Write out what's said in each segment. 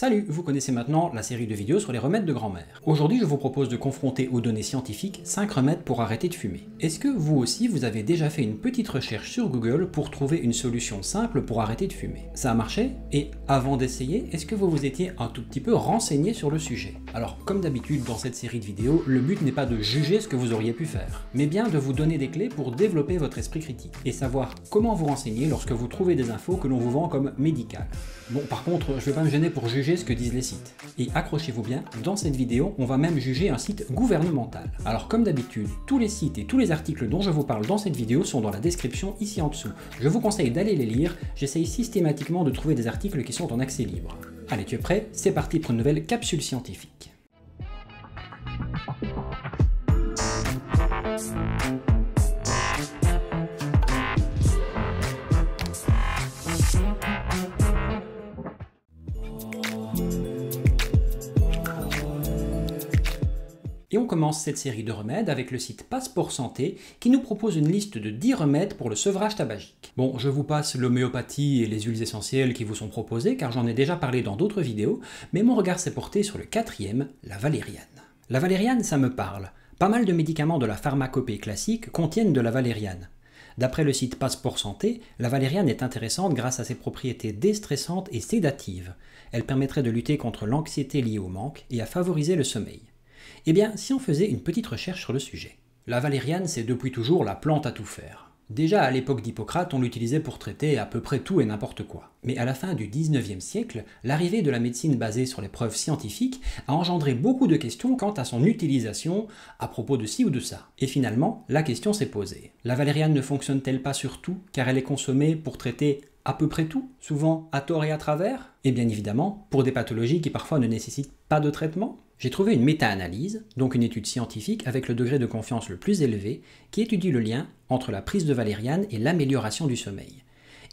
Salut, vous connaissez maintenant la série de vidéos sur les remèdes de grand-mère. Aujourd'hui, je vous propose de confronter aux données scientifiques 5 remèdes pour arrêter de fumer. Est-ce que vous aussi, vous avez déjà fait une petite recherche sur Google pour trouver une solution simple pour arrêter de fumer Ça a marché Et avant d'essayer, est-ce que vous vous étiez un tout petit peu renseigné sur le sujet Alors, comme d'habitude dans cette série de vidéos, le but n'est pas de juger ce que vous auriez pu faire, mais bien de vous donner des clés pour développer votre esprit critique et savoir comment vous renseigner lorsque vous trouvez des infos que l'on vous vend comme médicales. Bon, par contre, je vais pas me gêner pour juger ce que disent les sites. Et accrochez-vous bien, dans cette vidéo, on va même juger un site gouvernemental. Alors comme d'habitude, tous les sites et tous les articles dont je vous parle dans cette vidéo sont dans la description ici en dessous. Je vous conseille d'aller les lire, j'essaye systématiquement de trouver des articles qui sont en accès libre. Allez, tu es prêt C'est parti pour une nouvelle capsule scientifique. Et on commence cette série de remèdes avec le site Passeport Santé qui nous propose une liste de 10 remèdes pour le sevrage tabagique. Bon, je vous passe l'homéopathie et les huiles essentielles qui vous sont proposées car j'en ai déjà parlé dans d'autres vidéos, mais mon regard s'est porté sur le quatrième, la valériane. La valériane, ça me parle. Pas mal de médicaments de la pharmacopée classique contiennent de la valériane. D'après le site Passeport Santé, la valériane est intéressante grâce à ses propriétés déstressantes et sédatives. Elle permettrait de lutter contre l'anxiété liée au manque et à favoriser le sommeil. Eh bien, si on faisait une petite recherche sur le sujet. La valériane, c'est depuis toujours la plante à tout faire. Déjà à l'époque d'Hippocrate, on l'utilisait pour traiter à peu près tout et n'importe quoi. Mais à la fin du 19e siècle, l'arrivée de la médecine basée sur les preuves scientifiques a engendré beaucoup de questions quant à son utilisation à propos de ci ou de ça. Et finalement, la question s'est posée. La valériane ne fonctionne-t-elle pas sur tout car elle est consommée pour traiter à peu près tout, souvent à tort et à travers Et eh bien évidemment, pour des pathologies qui parfois ne nécessitent pas de traitement j'ai trouvé une méta-analyse, donc une étude scientifique avec le degré de confiance le plus élevé, qui étudie le lien entre la prise de valériane et l'amélioration du sommeil.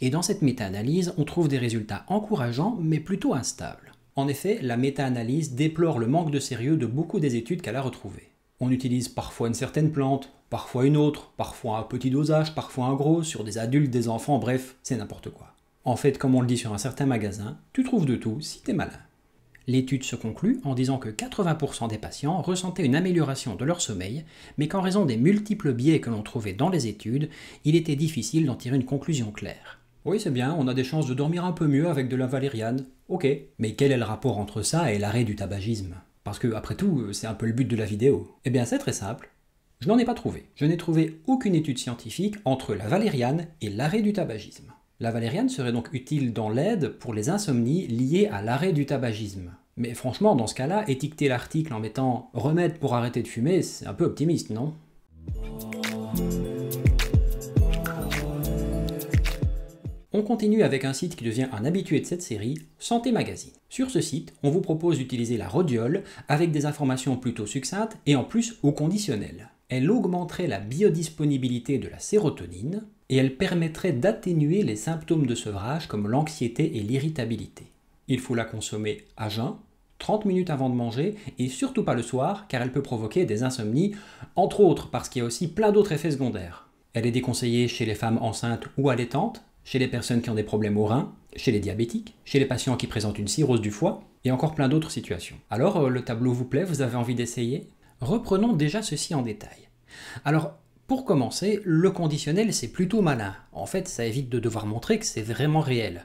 Et dans cette méta-analyse, on trouve des résultats encourageants mais plutôt instables. En effet, la méta-analyse déplore le manque de sérieux de beaucoup des études qu'elle a retrouvées. On utilise parfois une certaine plante, parfois une autre, parfois un petit dosage, parfois un gros, sur des adultes, des enfants, bref, c'est n'importe quoi. En fait, comme on le dit sur un certain magasin, tu trouves de tout si t'es malin. L'étude se conclut en disant que 80% des patients ressentaient une amélioration de leur sommeil, mais qu'en raison des multiples biais que l'on trouvait dans les études, il était difficile d'en tirer une conclusion claire. Oui, c'est bien, on a des chances de dormir un peu mieux avec de la valériane. Ok. Mais quel est le rapport entre ça et l'arrêt du tabagisme Parce que, après tout, c'est un peu le but de la vidéo. Eh bien, c'est très simple. Je n'en ai pas trouvé. Je n'ai trouvé aucune étude scientifique entre la valériane et l'arrêt du tabagisme. La valériane serait donc utile dans l'aide pour les insomnies liées à l'arrêt du tabagisme. Mais franchement, dans ce cas-là, étiqueter l'article en mettant remède pour arrêter de fumer, c'est un peu optimiste, non On continue avec un site qui devient un habitué de cette série, Santé Magazine. Sur ce site, on vous propose d'utiliser la rhodiole avec des informations plutôt succinctes et en plus au conditionnel elle augmenterait la biodisponibilité de la sérotonine et elle permettrait d'atténuer les symptômes de sevrage comme l'anxiété et l'irritabilité. Il faut la consommer à jeun, 30 minutes avant de manger et surtout pas le soir car elle peut provoquer des insomnies, entre autres parce qu'il y a aussi plein d'autres effets secondaires. Elle est déconseillée chez les femmes enceintes ou allaitantes, chez les personnes qui ont des problèmes au rein, chez les diabétiques, chez les patients qui présentent une cirrhose du foie et encore plein d'autres situations. Alors, euh, le tableau vous plaît Vous avez envie d'essayer Reprenons déjà ceci en détail. Alors, pour commencer, le conditionnel, c'est plutôt malin. En fait, ça évite de devoir montrer que c'est vraiment réel.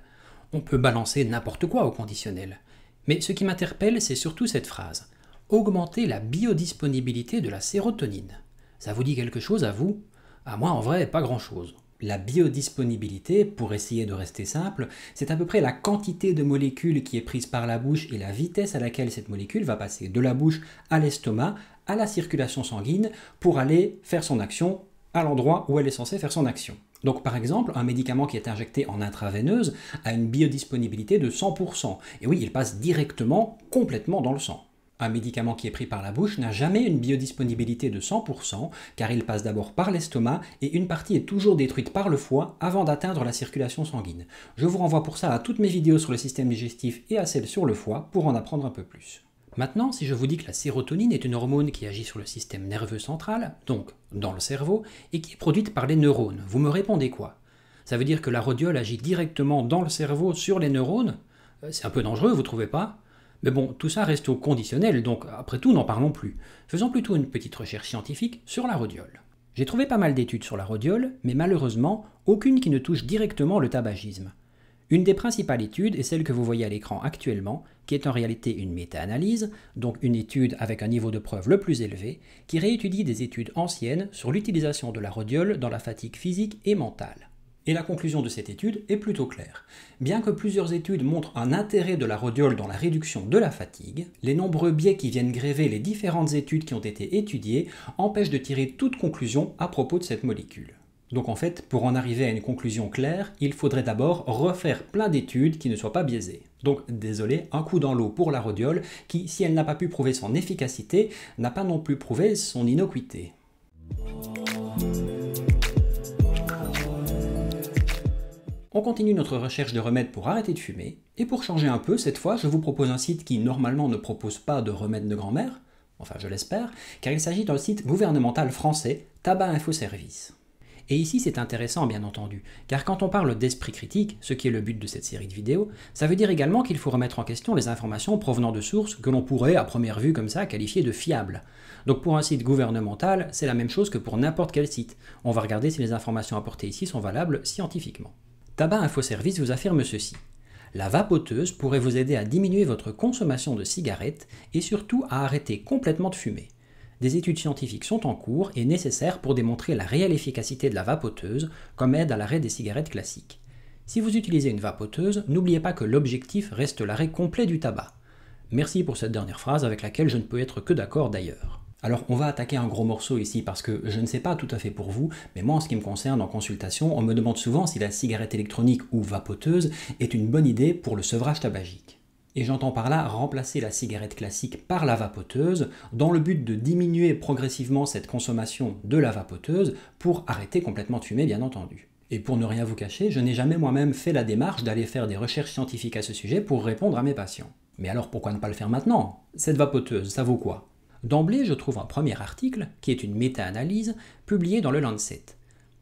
On peut balancer n'importe quoi au conditionnel. Mais ce qui m'interpelle, c'est surtout cette phrase. Augmenter la biodisponibilité de la sérotonine. Ça vous dit quelque chose à vous À moi, en vrai, pas grand-chose. La biodisponibilité, pour essayer de rester simple, c'est à peu près la quantité de molécules qui est prise par la bouche et la vitesse à laquelle cette molécule va passer de la bouche à l'estomac la circulation sanguine pour aller faire son action à l'endroit où elle est censée faire son action. Donc par exemple, un médicament qui est injecté en intraveineuse a une biodisponibilité de 100%. Et oui, il passe directement, complètement dans le sang. Un médicament qui est pris par la bouche n'a jamais une biodisponibilité de 100%, car il passe d'abord par l'estomac et une partie est toujours détruite par le foie avant d'atteindre la circulation sanguine. Je vous renvoie pour ça à toutes mes vidéos sur le système digestif et à celles sur le foie pour en apprendre un peu plus. Maintenant, si je vous dis que la sérotonine est une hormone qui agit sur le système nerveux central, donc dans le cerveau, et qui est produite par les neurones, vous me répondez quoi Ça veut dire que la rhodiole agit directement dans le cerveau sur les neurones euh, C'est un peu dangereux, vous trouvez pas Mais bon, tout ça reste au conditionnel, donc après tout, n'en parlons plus. Faisons plutôt une petite recherche scientifique sur la rhodiole. J'ai trouvé pas mal d'études sur la rhodiole, mais malheureusement, aucune qui ne touche directement le tabagisme. Une des principales études est celle que vous voyez à l'écran actuellement, qui est en réalité une méta-analyse, donc une étude avec un niveau de preuve le plus élevé, qui réétudie des études anciennes sur l'utilisation de la rhodiole dans la fatigue physique et mentale. Et la conclusion de cette étude est plutôt claire. Bien que plusieurs études montrent un intérêt de la rhodiole dans la réduction de la fatigue, les nombreux biais qui viennent gréver les différentes études qui ont été étudiées empêchent de tirer toute conclusion à propos de cette molécule. Donc en fait, pour en arriver à une conclusion claire, il faudrait d'abord refaire plein d'études qui ne soient pas biaisées. Donc désolé, un coup dans l'eau pour la rhodiole, qui, si elle n'a pas pu prouver son efficacité, n'a pas non plus prouvé son innocuité. On continue notre recherche de remèdes pour arrêter de fumer, et pour changer un peu, cette fois, je vous propose un site qui normalement ne propose pas de remèdes de grand-mère, enfin je l'espère, car il s'agit d'un site gouvernemental français, Tabac Infoservice. Et ici c'est intéressant bien entendu, car quand on parle d'esprit critique, ce qui est le but de cette série de vidéos, ça veut dire également qu'il faut remettre en question les informations provenant de sources que l'on pourrait à première vue comme ça qualifier de fiables. Donc pour un site gouvernemental, c'est la même chose que pour n'importe quel site. On va regarder si les informations apportées ici sont valables scientifiquement. Tabac Info Service vous affirme ceci. La vapoteuse pourrait vous aider à diminuer votre consommation de cigarettes et surtout à arrêter complètement de fumer des études scientifiques sont en cours et nécessaires pour démontrer la réelle efficacité de la vapoteuse comme aide à l'arrêt des cigarettes classiques. Si vous utilisez une vapoteuse, n'oubliez pas que l'objectif reste l'arrêt complet du tabac. Merci pour cette dernière phrase avec laquelle je ne peux être que d'accord d'ailleurs. Alors on va attaquer un gros morceau ici parce que je ne sais pas tout à fait pour vous, mais moi en ce qui me concerne en consultation, on me demande souvent si la cigarette électronique ou vapoteuse est une bonne idée pour le sevrage tabagique et j'entends par là remplacer la cigarette classique par la vapoteuse dans le but de diminuer progressivement cette consommation de la vapoteuse pour arrêter complètement de fumer bien entendu. Et pour ne rien vous cacher, je n'ai jamais moi-même fait la démarche d'aller faire des recherches scientifiques à ce sujet pour répondre à mes patients. Mais alors pourquoi ne pas le faire maintenant Cette vapoteuse, ça vaut quoi D'emblée, je trouve un premier article, qui est une méta-analyse, publié dans le Lancet.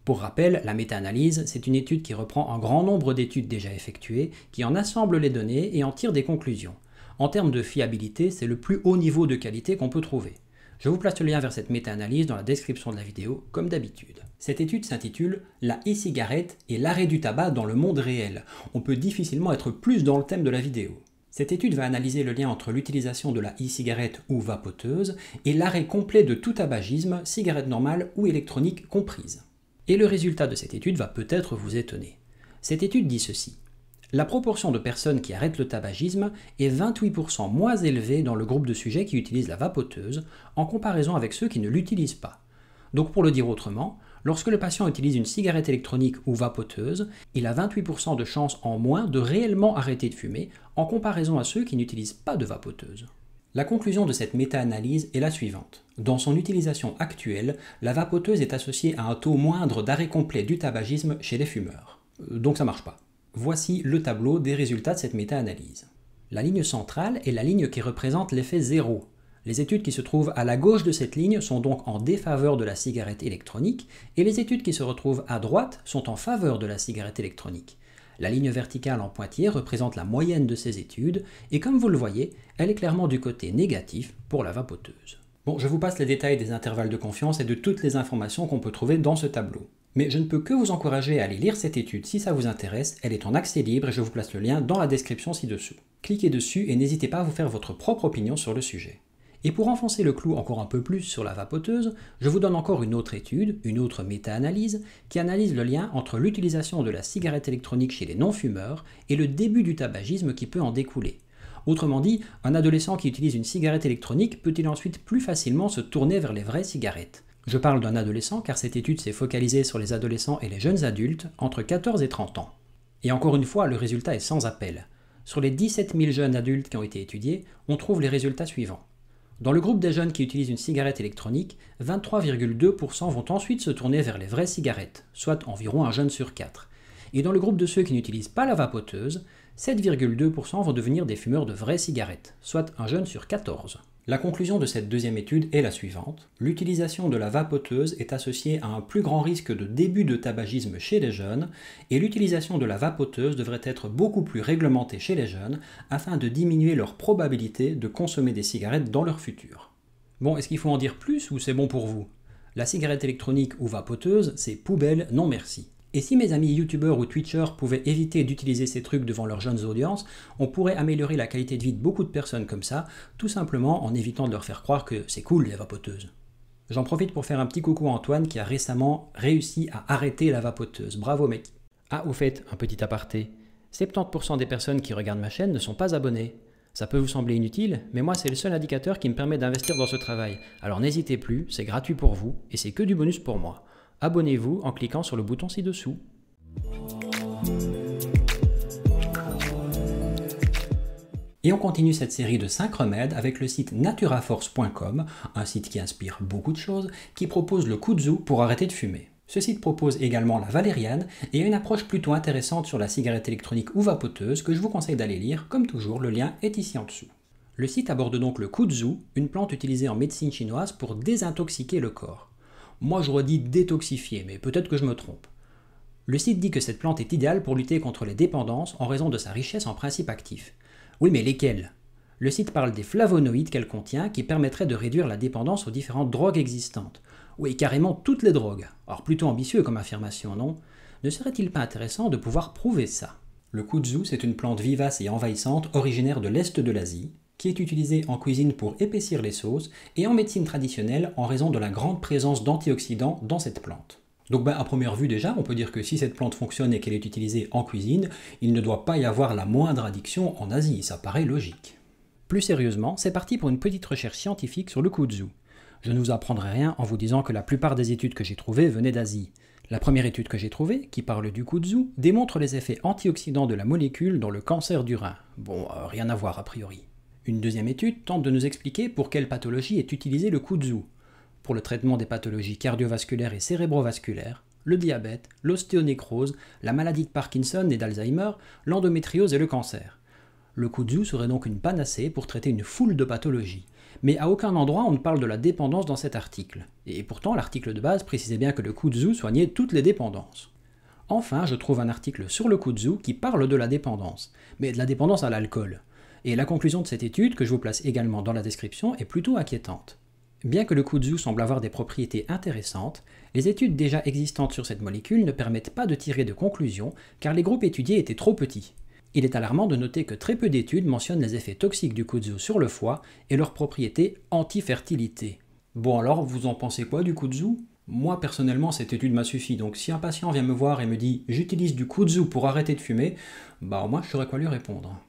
Pour rappel, la méta-analyse, c'est une étude qui reprend un grand nombre d'études déjà effectuées, qui en assemble les données et en tire des conclusions. En termes de fiabilité, c'est le plus haut niveau de qualité qu'on peut trouver. Je vous place le lien vers cette méta-analyse dans la description de la vidéo, comme d'habitude. Cette étude s'intitule La e-cigarette et l'arrêt du tabac dans le monde réel. On peut difficilement être plus dans le thème de la vidéo. Cette étude va analyser le lien entre l'utilisation de la e-cigarette ou vapoteuse et l'arrêt complet de tout tabagisme, cigarette normale ou électronique comprise. Et le résultat de cette étude va peut-être vous étonner. Cette étude dit ceci. La proportion de personnes qui arrêtent le tabagisme est 28% moins élevée dans le groupe de sujets qui utilisent la vapoteuse en comparaison avec ceux qui ne l'utilisent pas. Donc pour le dire autrement, lorsque le patient utilise une cigarette électronique ou vapoteuse, il a 28% de chances en moins de réellement arrêter de fumer en comparaison à ceux qui n'utilisent pas de vapoteuse. La conclusion de cette méta-analyse est la suivante. Dans son utilisation actuelle, la vapoteuse est associée à un taux moindre d'arrêt complet du tabagisme chez les fumeurs. Euh, donc ça marche pas. Voici le tableau des résultats de cette méta-analyse. La ligne centrale est la ligne qui représente l'effet zéro. Les études qui se trouvent à la gauche de cette ligne sont donc en défaveur de la cigarette électronique et les études qui se retrouvent à droite sont en faveur de la cigarette électronique. La ligne verticale en pointillé représente la moyenne de ces études, et comme vous le voyez, elle est clairement du côté négatif pour la vapoteuse. Bon, je vous passe les détails des intervalles de confiance et de toutes les informations qu'on peut trouver dans ce tableau. Mais je ne peux que vous encourager à aller lire cette étude si ça vous intéresse, elle est en accès libre et je vous place le lien dans la description ci-dessous. Cliquez dessus et n'hésitez pas à vous faire votre propre opinion sur le sujet. Et pour enfoncer le clou encore un peu plus sur la vapoteuse, je vous donne encore une autre étude, une autre méta-analyse, qui analyse le lien entre l'utilisation de la cigarette électronique chez les non-fumeurs et le début du tabagisme qui peut en découler. Autrement dit, un adolescent qui utilise une cigarette électronique peut-il ensuite plus facilement se tourner vers les vraies cigarettes Je parle d'un adolescent car cette étude s'est focalisée sur les adolescents et les jeunes adultes entre 14 et 30 ans. Et encore une fois, le résultat est sans appel. Sur les 17 000 jeunes adultes qui ont été étudiés, on trouve les résultats suivants. Dans le groupe des jeunes qui utilisent une cigarette électronique, 23,2% vont ensuite se tourner vers les vraies cigarettes, soit environ un jeune sur quatre. Et dans le groupe de ceux qui n'utilisent pas la vapoteuse, 7,2% vont devenir des fumeurs de vraies cigarettes, soit un jeune sur 14. La conclusion de cette deuxième étude est la suivante. L'utilisation de la vapoteuse est associée à un plus grand risque de début de tabagisme chez les jeunes et l'utilisation de la vapoteuse devrait être beaucoup plus réglementée chez les jeunes afin de diminuer leur probabilité de consommer des cigarettes dans leur futur. Bon, est-ce qu'il faut en dire plus ou c'est bon pour vous La cigarette électronique ou vapoteuse, c'est poubelle, non merci. Et si mes amis youtubeurs ou twitchers pouvaient éviter d'utiliser ces trucs devant leurs jeunes audiences, on pourrait améliorer la qualité de vie de beaucoup de personnes comme ça, tout simplement en évitant de leur faire croire que c'est cool les vapoteuses. J'en profite pour faire un petit coucou à Antoine qui a récemment réussi à arrêter la vapoteuse. Bravo mec Ah au fait, un petit aparté. 70% des personnes qui regardent ma chaîne ne sont pas abonnées. Ça peut vous sembler inutile, mais moi c'est le seul indicateur qui me permet d'investir dans ce travail. Alors n'hésitez plus, c'est gratuit pour vous et c'est que du bonus pour moi abonnez-vous en cliquant sur le bouton ci-dessous. Et on continue cette série de 5 remèdes avec le site naturaforce.com, un site qui inspire beaucoup de choses, qui propose le kudzu pour arrêter de fumer. Ce site propose également la valériane et une approche plutôt intéressante sur la cigarette électronique ou vapoteuse que je vous conseille d'aller lire, comme toujours, le lien est ici en dessous. Le site aborde donc le kudzu, une plante utilisée en médecine chinoise pour désintoxiquer le corps. Moi je redis détoxifier, mais peut-être que je me trompe. Le site dit que cette plante est idéale pour lutter contre les dépendances en raison de sa richesse en principes actifs. Oui, mais lesquels Le site parle des flavonoïdes qu'elle contient qui permettraient de réduire la dépendance aux différentes drogues existantes. Oui, carrément toutes les drogues. Or, plutôt ambitieux comme affirmation, non Ne serait-il pas intéressant de pouvoir prouver ça Le kudzu, c'est une plante vivace et envahissante originaire de l'Est de l'Asie, qui est utilisé en cuisine pour épaissir les sauces et en médecine traditionnelle en raison de la grande présence d'antioxydants dans cette plante. Donc bah, à première vue déjà, on peut dire que si cette plante fonctionne et qu'elle est utilisée en cuisine, il ne doit pas y avoir la moindre addiction en Asie, ça paraît logique. Plus sérieusement, c'est parti pour une petite recherche scientifique sur le kudzu. Je ne vous apprendrai rien en vous disant que la plupart des études que j'ai trouvées venaient d'Asie. La première étude que j'ai trouvée, qui parle du kudzu, démontre les effets antioxydants de la molécule dans le cancer du rein. Bon, euh, rien à voir a priori. Une deuxième étude tente de nous expliquer pour quelle pathologie est utilisé le kudzu. Pour le traitement des pathologies cardiovasculaires et cérébrovasculaires, le diabète, l'ostéonécrose, la maladie de Parkinson et d'Alzheimer, l'endométriose et le cancer. Le kudzu serait donc une panacée pour traiter une foule de pathologies. Mais à aucun endroit on ne parle de la dépendance dans cet article. Et pourtant l'article de base précisait bien que le kudzu soignait toutes les dépendances. Enfin, je trouve un article sur le kudzu qui parle de la dépendance, mais de la dépendance à l'alcool et la conclusion de cette étude, que je vous place également dans la description, est plutôt inquiétante. Bien que le kudzu semble avoir des propriétés intéressantes, les études déjà existantes sur cette molécule ne permettent pas de tirer de conclusions car les groupes étudiés étaient trop petits. Il est alarmant de noter que très peu d'études mentionnent les effets toxiques du kudzu sur le foie et leurs propriétés anti-fertilité. Bon alors, vous en pensez quoi du kudzu Moi personnellement, cette étude m'a suffi, donc si un patient vient me voir et me dit j'utilise du kudzu pour arrêter de fumer, bah au moins je saurais quoi lui répondre.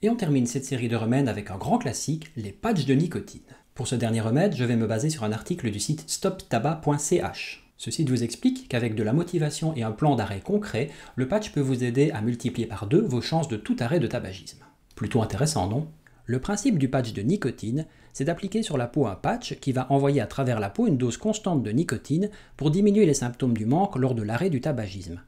Et on termine cette série de remèdes avec un grand classique, les patchs de nicotine. Pour ce dernier remède, je vais me baser sur un article du site stoptabac.ch. Ce site vous explique qu'avec de la motivation et un plan d'arrêt concret, le patch peut vous aider à multiplier par deux vos chances de tout arrêt de tabagisme. Plutôt intéressant, non le principe du patch de nicotine, c'est d'appliquer sur la peau un patch qui va envoyer à travers la peau une dose constante de nicotine pour diminuer les symptômes du manque lors de l'arrêt du tabagisme,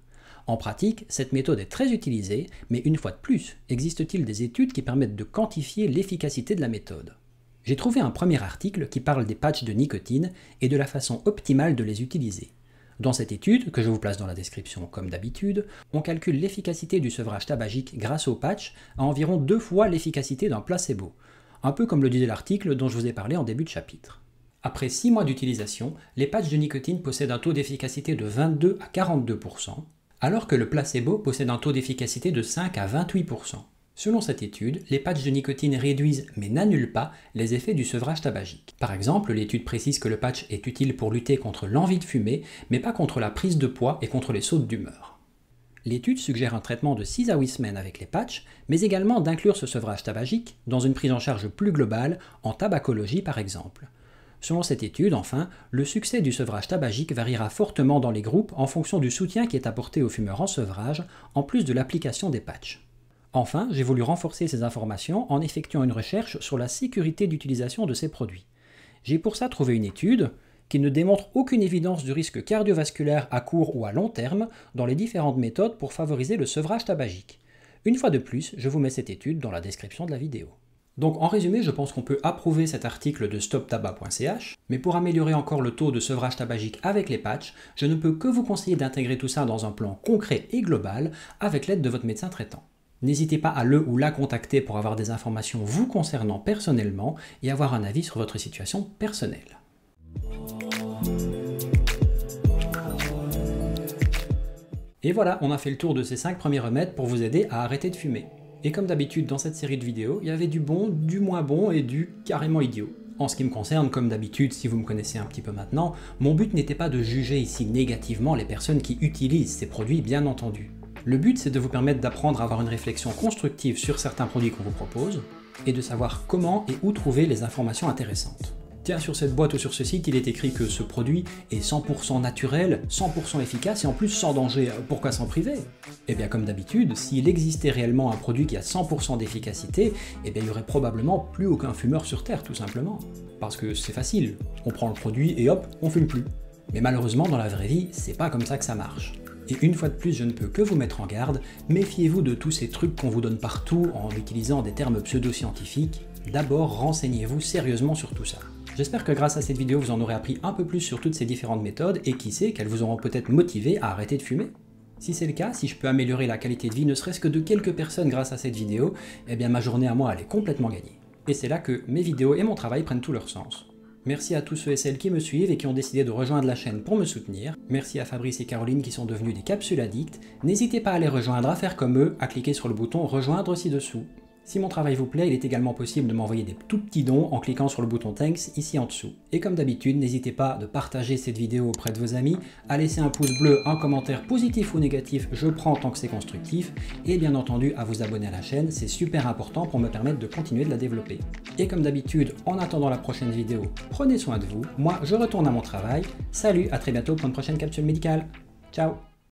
en pratique, cette méthode est très utilisée, mais une fois de plus, existe-t-il des études qui permettent de quantifier l'efficacité de la méthode J'ai trouvé un premier article qui parle des patchs de nicotine et de la façon optimale de les utiliser. Dans cette étude, que je vous place dans la description comme d'habitude, on calcule l'efficacité du sevrage tabagique grâce au patch à environ deux fois l'efficacité d'un placebo, un peu comme le disait l'article dont je vous ai parlé en début de chapitre. Après 6 mois d'utilisation, les patchs de nicotine possèdent un taux d'efficacité de 22 à 42%, alors que le placebo possède un taux d'efficacité de 5 à 28%. Selon cette étude, les patchs de nicotine réduisent mais n'annulent pas les effets du sevrage tabagique. Par exemple, l'étude précise que le patch est utile pour lutter contre l'envie de fumer, mais pas contre la prise de poids et contre les sautes d'humeur. L'étude suggère un traitement de 6 à 8 semaines avec les patchs, mais également d'inclure ce sevrage tabagique dans une prise en charge plus globale, en tabacologie par exemple. Selon cette étude, enfin, le succès du sevrage tabagique variera fortement dans les groupes en fonction du soutien qui est apporté aux fumeurs en sevrage, en plus de l'application des patchs. Enfin, j'ai voulu renforcer ces informations en effectuant une recherche sur la sécurité d'utilisation de ces produits. J'ai pour ça trouvé une étude qui ne démontre aucune évidence du risque cardiovasculaire à court ou à long terme dans les différentes méthodes pour favoriser le sevrage tabagique. Une fois de plus, je vous mets cette étude dans la description de la vidéo. Donc en résumé, je pense qu'on peut approuver cet article de stoptabac.ch, mais pour améliorer encore le taux de sevrage tabagique avec les patchs, je ne peux que vous conseiller d'intégrer tout ça dans un plan concret et global avec l'aide de votre médecin traitant. N'hésitez pas à le ou la contacter pour avoir des informations vous concernant personnellement et avoir un avis sur votre situation personnelle. Et voilà, on a fait le tour de ces 5 premiers remèdes pour vous aider à arrêter de fumer. Et comme d'habitude dans cette série de vidéos, il y avait du bon, du moins bon et du carrément idiot. En ce qui me concerne, comme d'habitude, si vous me connaissez un petit peu maintenant, mon but n'était pas de juger ici négativement les personnes qui utilisent ces produits, bien entendu. Le but, c'est de vous permettre d'apprendre à avoir une réflexion constructive sur certains produits qu'on vous propose, et de savoir comment et où trouver les informations intéressantes tiens, sur cette boîte ou sur ce site, il est écrit que ce produit est 100% naturel, 100% efficace et en plus sans danger. Euh, pourquoi s'en priver Eh bien, comme d'habitude, s'il existait réellement un produit qui a 100% d'efficacité, eh bien, il n'y aurait probablement plus aucun fumeur sur Terre, tout simplement. Parce que c'est facile, on prend le produit et hop, on fume plus. Mais malheureusement, dans la vraie vie, c'est pas comme ça que ça marche. Et une fois de plus, je ne peux que vous mettre en garde, méfiez-vous de tous ces trucs qu'on vous donne partout en utilisant des termes pseudo-scientifiques. D'abord, renseignez-vous sérieusement sur tout ça. J'espère que grâce à cette vidéo, vous en aurez appris un peu plus sur toutes ces différentes méthodes et qui sait qu'elles vous auront peut-être motivé à arrêter de fumer. Si c'est le cas, si je peux améliorer la qualité de vie ne serait-ce que de quelques personnes grâce à cette vidéo, eh bien ma journée à moi elle est complètement gagnée. Et c'est là que mes vidéos et mon travail prennent tout leur sens. Merci à tous ceux et celles qui me suivent et qui ont décidé de rejoindre la chaîne pour me soutenir. Merci à Fabrice et Caroline qui sont devenus des capsules addicts. N'hésitez pas à les rejoindre, à faire comme eux, à cliquer sur le bouton rejoindre ci-dessous. Si mon travail vous plaît, il est également possible de m'envoyer des tout petits dons en cliquant sur le bouton Thanks ici en dessous. Et comme d'habitude, n'hésitez pas de partager cette vidéo auprès de vos amis, à laisser un pouce bleu, un commentaire positif ou négatif, je prends tant que c'est constructif, et bien entendu à vous abonner à la chaîne, c'est super important pour me permettre de continuer de la développer. Et comme d'habitude, en attendant la prochaine vidéo, prenez soin de vous, moi je retourne à mon travail, salut, à très bientôt pour une prochaine capsule médicale, ciao